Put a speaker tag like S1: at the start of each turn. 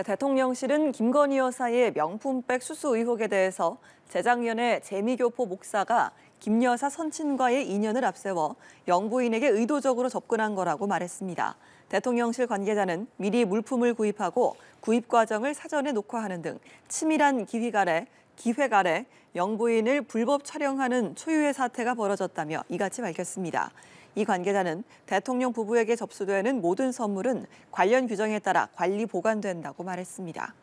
S1: 네, 대통령실은 김건희 여사의 명품백 수수 의혹에 대해서 재작년에 재미교포 목사가 김 여사 선친과의 인연을 앞세워 영부인에게 의도적으로 접근한 거라고 말했습니다. 대통령실 관계자는 미리 물품을 구입하고 구입 과정을 사전에 녹화하는 등 치밀한 기획안에 기획 아래 영부인을 불법 촬영하는 초유의 사태가 벌어졌다며 이같이 밝혔습니다. 이 관계자는 대통령 부부에게 접수되는 모든 선물은 관련 규정에 따라 관리 보관된다고 말했습니다.